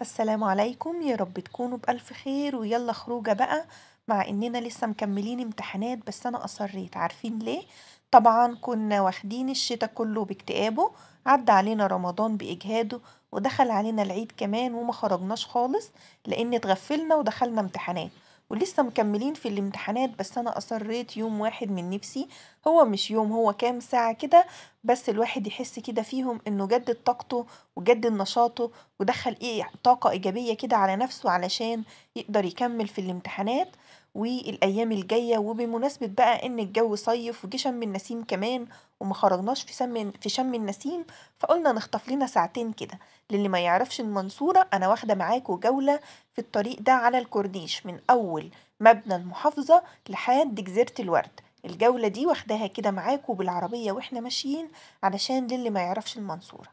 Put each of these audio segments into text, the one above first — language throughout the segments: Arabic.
السلام عليكم يا رب تكونوا بألف خير ويلا خروجه بقى مع اننا لسه مكملين امتحانات بس انا اصريت عارفين ليه طبعا كنا واخدين الشتا كله باكتئابه عدى علينا رمضان باجهاده ودخل علينا العيد كمان وما خرجناش خالص لان اتغفلنا ودخلنا امتحانات ولسه مكملين في الامتحانات بس انا اصريت يوم واحد من نفسي هو مش يوم هو كام ساعة كده بس الواحد يحس كده فيهم انه جدد طاقته وجدد نشاطه ودخل ايه طاقة ايجابية كده على نفسه علشان يقدر يكمل في الامتحانات والأيام الجاية وبمناسبة بقى إن الجو صيف وجه شم النسيم كمان وما خرجناش في شم في شم النسيم فقلنا نخطف لنا ساعتين كده للي ما يعرفش المنصورة أنا واخدة معاكم جولة في الطريق ده على الكورنيش من أول مبنى المحافظة لحد جزيرة الورد الجولة دي واخداها كده معاكم بالعربية واحنا ماشيين علشان للي ما يعرفش المنصورة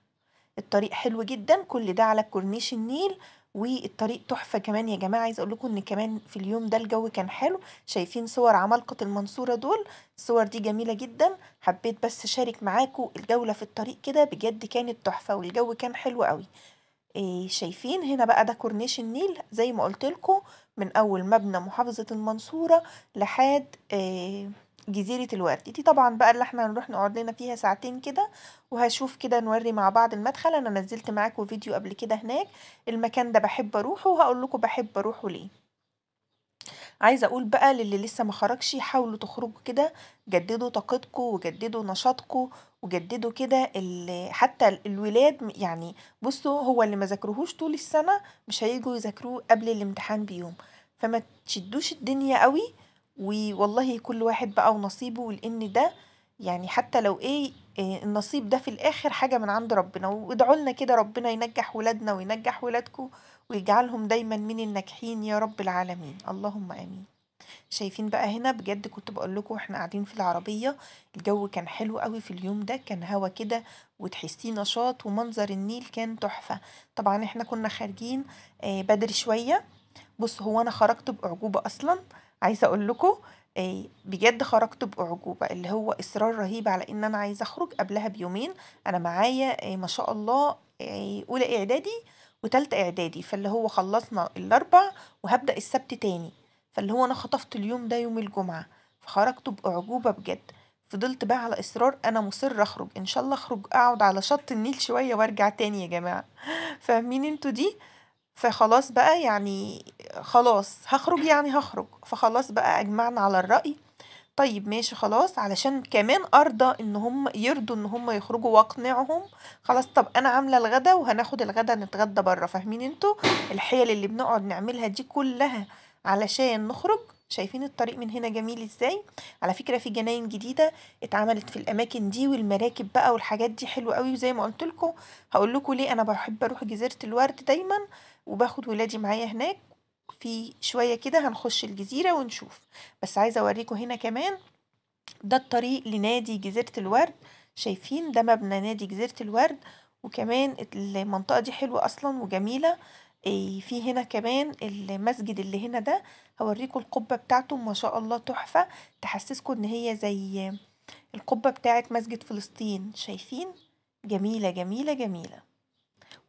الطريق حلو جدا كل ده على كورنيش النيل والطريق تحفة كمان يا جماعة عايزة اقول لكم ان كمان في اليوم ده الجو كان حلو شايفين صور عمالقة المنصورة دول الصور دي جميلة جدا حبيت بس اشارك معاكم الجولة في الطريق كده بجد كانت تحفة والجو كان حلو قوي إيه شايفين هنا بقى ده كورنيش النيل زي ما قلت لكم من اول مبنى محافظة المنصورة لحد إيه جزيرة الورد دي طبعا بقى اللي احنا هنروح نقعد لنا فيها ساعتين كده وهشوف كده نوري مع بعض المدخل انا نزلت معاكم فيديو قبل كده هناك المكان ده بحب اروحه وهقول لكم بحب اروحه ليه عايزه اقول بقى للي لسه ما خرجش حاولوا تخرجوا كده جددوا طاقتكم وجددوا نشاطكم وجددوا كده حتى الولاد يعني بصوا هو اللي ما ذاكروهوش طول السنه مش هيجوا يذاكروه قبل الامتحان بيوم فما تشدوش الدنيا قوي والله كل واحد بقى ونصيبه لأن ده يعني حتى لو إيه آه، النصيب ده في الآخر حاجة من عند ربنا وادعوا لنا كده ربنا ينجح ولادنا وينجح ولادكم ويجعلهم دايما من الناجحين يا رب العالمين اللهم آمين شايفين بقى هنا بجد كنت بقول لكم واحنا قاعدين في العربية الجو كان حلو قوي في اليوم ده كان هوا كده وتحسيه نشاط ومنظر النيل كان تحفة طبعا احنا كنا خارجين آه، بدري شوية بص هو انا خرجت بأعجوبة اصلا عايزه اقول لكم آه، بجد خرجت باعجوبه اللي هو اصرار رهيب على ان انا عايزه اخرج قبلها بيومين انا معايا آه، ما شاء الله آه، اولى اعدادي وتالتة اعدادي فاللي هو خلصنا الاربع وهبدا السبت تاني فاللي هو انا خطفت اليوم ده يوم الجمعه فخرجت باعجوبه بجد فضلت بقى على اصرار انا مصر اخرج ان شاء الله اخرج اقعد على شط النيل شويه وارجع تاني يا جماعه فاهمين انتوا دي فخلاص بقى يعني خلاص هخرج يعني هخرج فخلاص بقى اجمعنا على الرأي طيب ماشي خلاص علشان كمان ارضى ان هم يرضوا ان هم يخرجوا واقنعهم خلاص طب انا عامله الغدا وهناخد الغدا نتغدى بره فاهمين انتوا الحيل اللي بنقعد نعملها دي كلها علشان نخرج شايفين الطريق من هنا جميل ازاي على فكره في جناين جديده اتعملت في الاماكن دي والمراكب بقى والحاجات دي حلوه قوي وزي ما قلت لكم هقول لكم ليه انا بحب اروح جزيره الورد دايما وباخد ولادي معايا هناك في شويه كده هنخش الجزيره ونشوف بس عايزه اوريكم هنا كمان ده الطريق لنادي جزيره الورد شايفين ده مبنى نادي جزيره الورد وكمان المنطقه دي حلوه اصلا وجميله إيه، في هنا كمان المسجد اللي هنا ده هوريكم القبة بتاعته ما شاء الله تحفة تحسسكم إن هي زي القبة بتاعت مسجد فلسطين شايفين جميلة جميلة جميلة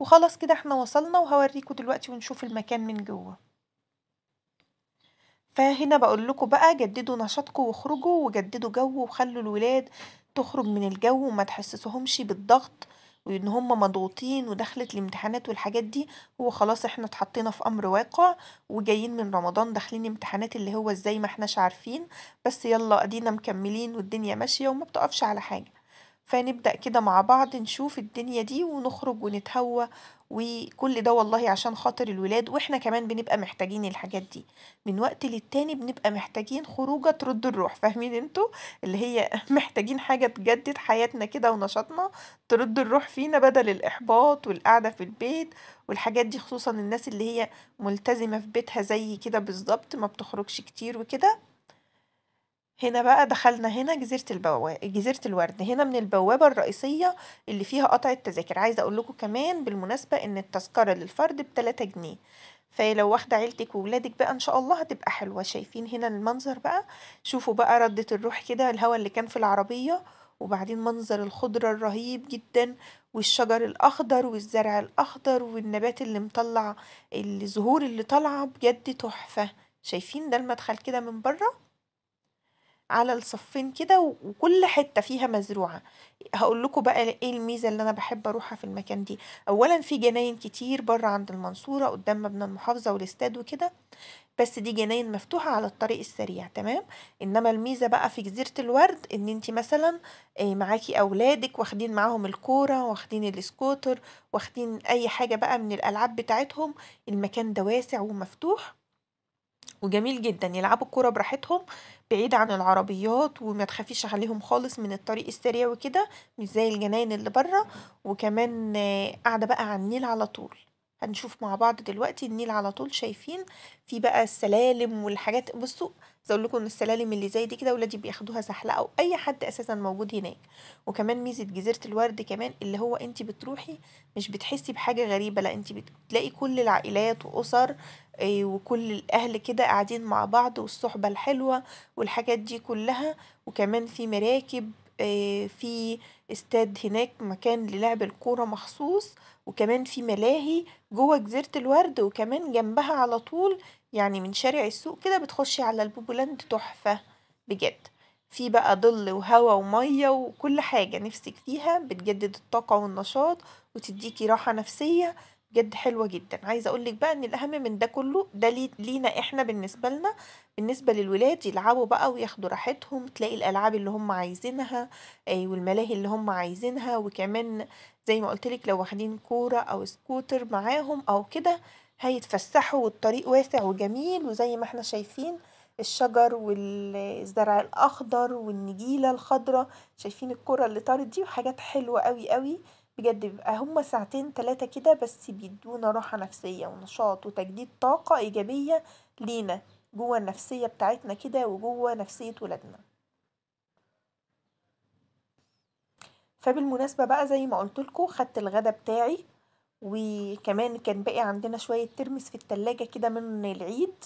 وخلاص كده احنا وصلنا وهوريكم دلوقتي ونشوف المكان من جوه فهنا بقول لكم بقى جددوا نشاطكم وخرجوا وجددوا جو وخلوا الولاد تخرج من الجو وما تحسسهمش بالضغط وان هم مضغوطين ودخلت الامتحانات والحاجات دي هو خلاص احنا اتحطينا في امر واقع وجايين من رمضان داخلين امتحانات اللي هو ازاي ما احناش عارفين بس يلا ادينا مكملين والدنيا ماشية وما بتقفش على حاجة فنبدأ كده مع بعض نشوف الدنيا دي ونخرج ونتهوى وكل ده والله عشان خاطر الولاد واحنا كمان بنبقى محتاجين الحاجات دي من وقت للتاني بنبقى محتاجين خروجه ترد الروح فاهمين انتوا اللي هي محتاجين حاجه تجدد حياتنا كده ونشاطنا ترد الروح فينا بدل الاحباط والقعده في البيت والحاجات دي خصوصا الناس اللي هي ملتزمه في بيتها زي كده بالظبط ما بتخرجش كتير وكده هنا بقى دخلنا هنا جزيرة البوا جزيرة الورد هنا من البوابة الرئيسية اللي فيها قطع التذاكر عايزة أقول لكم كمان بالمناسبة إن التذكرة للفرد بتلاتة جنيه فلو واخدة عيلتك وولادك بقى إن شاء الله هتبقى حلوة شايفين هنا المنظر بقى شوفوا بقى ردة الروح كده الهوا اللي كان في العربية وبعدين منظر الخضرة الرهيب جدا والشجر الأخضر والزرع الأخضر والنبات اللي مطلع الزهور اللي طالعة بجد تحفة شايفين ده المدخل كده من بره على الصفين كده وكل حته فيها مزروعه هقول لكم بقى ايه الميزه اللي انا بحب اروحها في المكان دي اولا في جناين كتير بره عند المنصوره قدام مبنى المحافظه والاستاد وكده بس دي جناين مفتوحه على الطريق السريع تمام انما الميزه بقى في جزيره الورد ان انت مثلا آه، معاكي اولادك واخدين معاهم الكوره واخدين السكوتر واخدين اي حاجه بقى من الالعاب بتاعتهم المكان ده واسع ومفتوح وجميل جدا يلعبوا الكرة براحتهم بعيد عن العربيات وما تخافيش عليهم خالص من الطريق السريع وكده مش زي الجناين اللي بره وكمان قاعدة بقى على النيل على طول هنشوف مع بعض دلوقتي النيل على طول شايفين في بقى السلالم والحاجات بصوا زي اقول لكم السلالم اللي زي دي كده ولادي بياخدوها سحله او اي حد اساسا موجود هناك وكمان ميزه جزيره الورد كمان اللي هو انت بتروحي مش بتحسي بحاجه غريبه لا انت بتلاقي كل العائلات واسر آه، وكل الاهل كده قاعدين مع بعض والصحبه الحلوه والحاجات دي كلها وكمان في مراكب آه، في استاد هناك مكان للعب الكورة مخصوص وكمان في ملاهي جوه جزيرة الورد وكمان جنبها على طول يعني من شارع السوق كده بتخشي على البوبولاند تحفة بجد في بقى ظل وهوا ومية وكل حاجة نفسك فيها بتجدد الطاقة والنشاط وتديكي راحة نفسية بجد حلوه جدا عايزه اقول لك بقى ان الاهم من ده كله ده لي لينا احنا بالنسبه لنا بالنسبه للولاد يلعبوا بقى وياخدوا راحتهم تلاقي الالعاب اللي هم عايزينها اي آه، والملاهي اللي هم عايزينها وكمان زي ما قلت لك لو واخدين كوره او سكوتر معاهم او كده هيتفسحوا والطريق واسع وجميل وزي ما احنا شايفين الشجر والزرع الاخضر والنجيله الخضراء شايفين الكره اللي طارت دي وحاجات حلوه قوي قوي بجد بيبقى هما ساعتين تلاتة كده بس بيدونا راحة نفسية ونشاط وتجديد طاقة إيجابية لينا جوه النفسية بتاعتنا كده وجوه نفسية ولادنا فبالمناسبة بقى زي ما قلتلكوا خدت الغدا بتاعي وكمان كان باقي عندنا شوية ترمس في التلاجة كده من العيد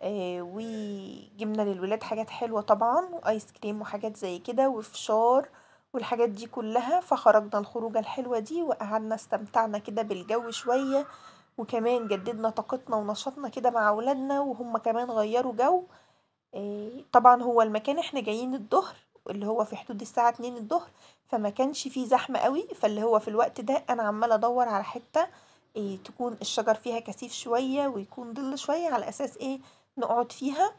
آه وجبنا للولاد حاجات حلوة طبعا وآيس كريم وحاجات زي كده وفشار والحاجات دي كلها فخرجنا الخروجة الحلوة دي وقعدنا استمتعنا كده بالجو شوية وكمان جددنا طاقتنا ونشاطنا كده مع ولادنا وهما كمان غيروا جو آه، طبعا هو المكان احنا جايين الضهر اللي هو في حدود الساعة اتنين الضهر كانش فيه زحمة قوي فاللي هو في الوقت ده انا عمالة ادور على حتة آه، تكون الشجر فيها كثيف شوية ويكون ضل شوية على اساس ايه نقعد فيها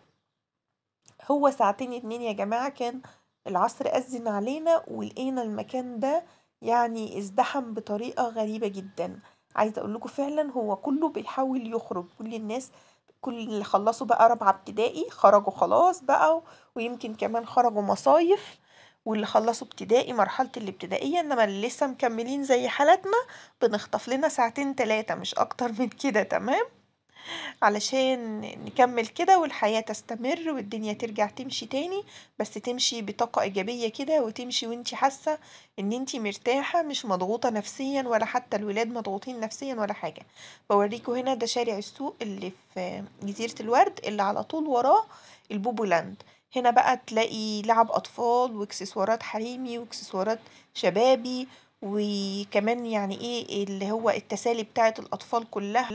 هو ساعتين اتنين يا جماعة كان العصر أذن علينا ولقينا المكان ده يعني ازدحم بطريقة غريبة جدا عايزة اقول لكم فعلا هو كله بيحاول يخرج كل الناس كل اللي خلصوا بقى رابعة ابتدائي خرجوا خلاص بقى ويمكن كمان خرجوا مصايف واللي خلصوا ابتدائي مرحلة الابتدائية انما اللي لسه مكملين زي حالتنا بنخطف لنا ساعتين تلاتة مش اكتر من كده تمام علشان نكمل كده والحياة تستمر والدنيا ترجع تمشي تاني بس تمشي بطاقة إيجابية كده وتمشي وانتي حاسة إن انتي مرتاحة مش مضغوطة نفسيا ولا حتى الولاد مضغوطين نفسيا ولا حاجة بوريكو هنا ده شارع السوق اللي في جزيرة الورد اللي على طول وراه البوبو لاند هنا بقى تلاقي لعب أطفال واكسسوارات حريمي واكسسوارات شبابي وكمان يعني ايه اللي هو التسالي بتاعة الأطفال كلها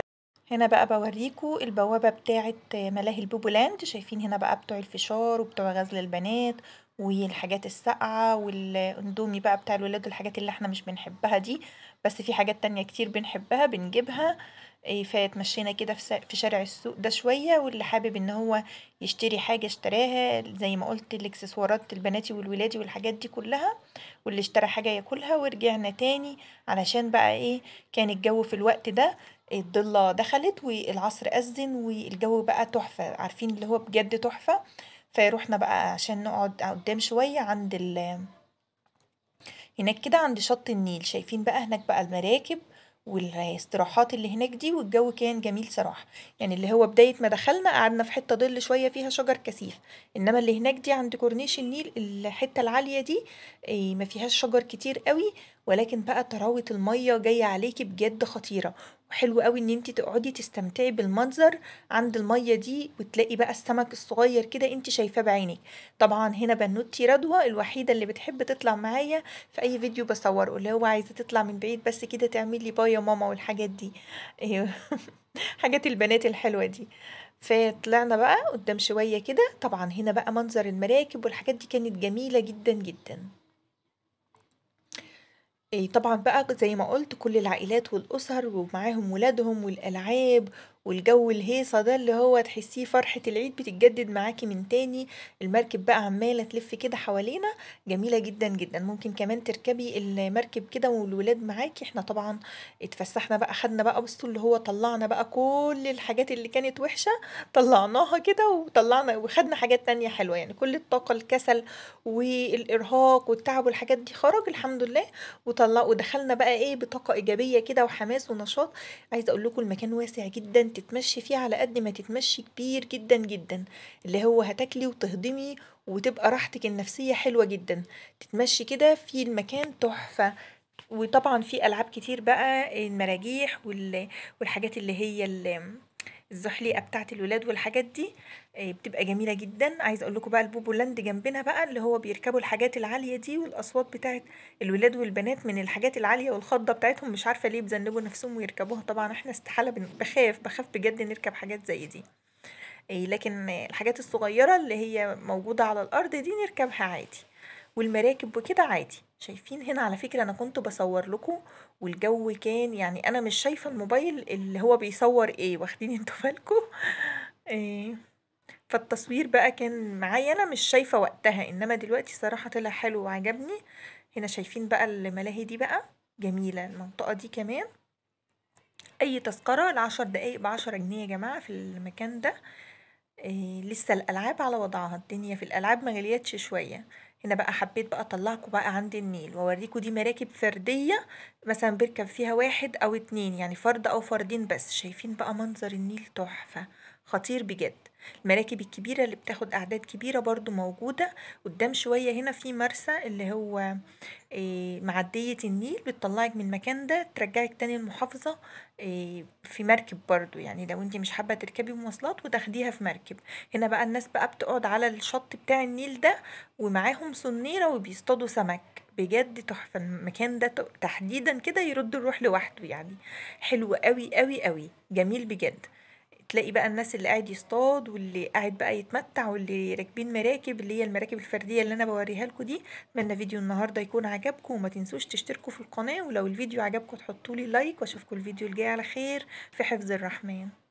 هنا بقى بوريكو البوابة بتاعة ملاهي البوبولاند شايفين هنا بقى بتوع الفشار وبتوع غزل البنات والحاجات الساقعة والاندومي بقى بتاع الولاد والحاجات اللي احنا مش بنحبها دي بس في حاجات تانية كتير بنحبها بنجيبها إيه، فتمشينا كده في شارع السوق ده شوية واللي حابب ان هو يشتري حاجة اشتراها زي ما قلت الاكسسوارات البناتي والولادي والحاجات دي كلها واللي اشترى حاجة ياكلها ورجعنا تاني علشان بقى ايه كان الجو في الوقت ده الضلة دخلت والعصر أذن والجو بقى تحفة عارفين اللي هو بجد تحفة فروحنا بقى عشان نقعد قدام شوية عند ال هناك كده عند شط النيل شايفين بقى هناك بقى المراكب والاستراحات اللي هناك دي والجو كان جميل صراحة يعني اللي هو بداية ما دخلنا قعدنا في حتة ظل شوية فيها شجر كثيف إنما اللي هناك دي عند كورنيش النيل الحتة العالية دي إيه، ما فيهاش شجر كتير قوي ولكن بقى طراوة المية جاية عليكي بجد خطيرة وحلو قوي ان انت تقعدي تستمتعي بالمنظر عند الميه دي وتلاقي بقى السمك الصغير كده انت شايفاه بعينك طبعا هنا بنوتي رضوى الوحيده اللي بتحب تطلع معايا في اي فيديو بصوره اللي هو عايزه تطلع من بعيد بس كده تعمل لي بايا ماما والحاجات دي حاجات البنات الحلوه دي فطلعنا بقى قدام شويه كده طبعا هنا بقى منظر المراكب والحاجات دي كانت جميله جدا جدا إيه، طبعًا بقى زي ما قُلت كل العائلات والأُسَر ومعاهم ولادهم والألعاب والجو الهيصة ده اللي هو تحسيه فرحة العيد بتتجدد معاكي من تاني المركب بقى عمالة تلف كده حوالينا جميلة جدا جدا ممكن كمان تركبي المركب كده والولاد معاكي احنا طبعا اتفسحنا بقى خدنا بقى بسطول اللي هو طلعنا بقى كل الحاجات اللي كانت وحشة طلعناها كده وطلعنا وخدنا حاجات تانية حلوة يعني كل الطاقة الكسل والإرهاق والتعب والحاجات دي خرج الحمد لله وطلع ودخلنا بقى ايه بطاقة إيجابية كده وحماس ونشاط عايزة أقول لكم المكان واسع جدا تتمشي فيه على قد ما تتمشي كبير جدا جدا اللي هو هتاكلي وتهضمي وتبقى راحتك النفسية حلوة جدا تتمشي كده في المكان تحفة وطبعا في ألعاب كتير بقى المراجيح وال... والحاجات اللي هي الزحليقة بتاعة الولاد والحاجات دي آه، بتبقى جميلة جدا عايزة أقول لكم بقى البوبو لاند جنبنا بقى اللي هو بيركبوا الحاجات العالية دي والأصوات بتاعت الولاد والبنات من الحاجات العالية والخضة بتاعتهم مش عارفة ليه بيذنبوا نفسهم ويركبوها طبعا احنا استحالة بن- بخاف بخاف بجد نركب حاجات زي دي آه، لكن الحاجات الصغيرة اللي هي موجودة على الأرض دي نركبها عادي والمراكب وكده عادي شايفين هنا على فكرة أنا كنت بصور لكم والجو كان يعني أنا مش شايفة الموبايل اللي هو بيصور إيه واخدين انتوا بالكم إيه فالتصوير بقى كان معايا أنا مش شايفة وقتها إنما دلوقتي صراحة طلع حلو وعجبني هنا شايفين بقى الملاهي دي بقى جميلة المنطقة دي كمان أي تذكرة لعشر دقايق بعشرة جنيه يا جماعة في المكان ده إيه لسه الألعاب على وضعها الدنيا في الألعاب مغليتش شوية هنا بقى حبيت بقى اطلعكم بقى عند النيل واوريكم دي مراكب فرديه مثلا بيركب فيها واحد او اتنين يعني فرد او فردين بس شايفين بقى منظر النيل تحفه خطير بجد المراكب الكبيرة اللي بتاخد أعداد كبيرة برضو موجودة قدام شوية هنا في مرسى اللي هو آه، معدية النيل بتطلعك من المكان ده ترجعك تاني المحافظة آه، في مركب برضو يعني لو انتي مش حابة تركبي مواصلات وتاخديها في مركب هنا بقى الناس بقى بتقعد على الشط بتاع النيل ده ومعاهم صنيرة وبيصطادوا سمك بجد تحفة المكان ده تحديدا كده يرد الروح لوحده يعني حلو قوي قوي قوي جميل بجد تلاقي بقى الناس اللي قاعد يصطاد واللي قاعد بقى يتمتع واللي راكبين مراكب اللي هي المراكب الفرديه اللي انا بوريها لكم دي اتمنى فيديو النهارده يكون عجبكم وما تنسوش تشتركوا في القناه ولو الفيديو عجبكم تحطوا لي لايك واشوفكم الفيديو الجاي على خير في حفظ الرحمن